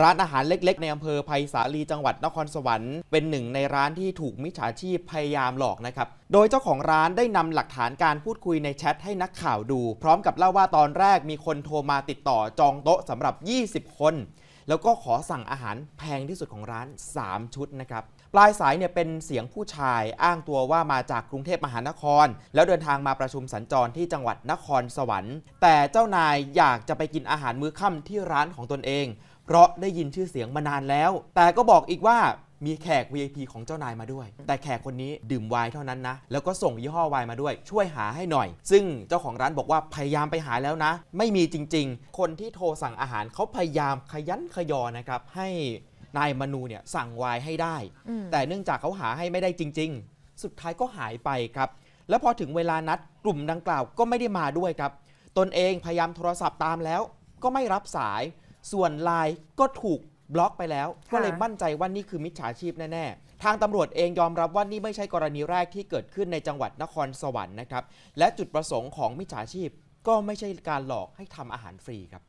ร้านอาหารเล็กๆในอำเภอภัยสาลีจังหวัดนครสวรรค์เป็นหนึ่งในร้านที่ถูกมิจฉาชีพพยายามหลอกนะครับ โดยเจ้าของร้านได้นำหลักฐานการพูดคุยในแชทให้นักข่าวดู พร้อมกับเล่าว่าตอนแรกมีคนโทรมาติดต่อจองโต๊ะสำหรับ 20 คนแล้วก็ขอสั่งอาหารแพงที่สุดของร้าน 3 ชุดนะครับ ปลายสายเนี่ยเป็นเสียงผู้ชายอ้างตัวว่ามาจากกรุงเทพมหานคร แล้วเดินทางมาประชุมสัญจรที่จังหวัดนครสวรรค์ แต่เจ้านายอยากจะไปกินอาหารมื้อค่ำที่ร้านของตนเอง เพราะได้ยินชื่อเสียงมานานแล้ว แต่ก็บอกอีกว่ามีแขก VIP ของเจ้านายมาด้วย แต่แขกคนนี้ดื่มไวน์เท่านั้นนะ แล้วก็ส่งยี่ห้อไวน์มาด้วย ช่วยหาให้หน่อย ซึ่งเจ้าของร้านบอกว่าพยายามไปหาแล้วนะ ไม่มีจริง ๆ คนที่โทรสั่งอาหารเขาพยายามขยันขยอนะครับ ให้นายมนูเนี่ยสั่งไวน์ให้ได้ แต่เนื่องจากเขาหาให้ไม่ได้จริง ๆ สุดท้ายก็หายไปครับ แล้วพอถึงเวลานัดกลุ่มดังกล่าวก็ไม่ได้มาด้วยครับ ตนเองพยายามโทรศัพท์ตามแล้ว ก็ไม่รับสาย ส่วนไลน์ก็ถูกบล็อกไปแล้วก็เลยมั่นใจว่านี่คือมิจฉาชีพแน่ ๆ ทางตำรวจเองยอมรับว่านี่ไม่ใช่กรณีแรกที่เกิดขึ้นในจังหวัดนครสวรรค์นะครับ และจุดประสงค์ของมิจฉาชีพ ก็ไม่ใช่การหลอกให้ทำอาหารฟรีครับ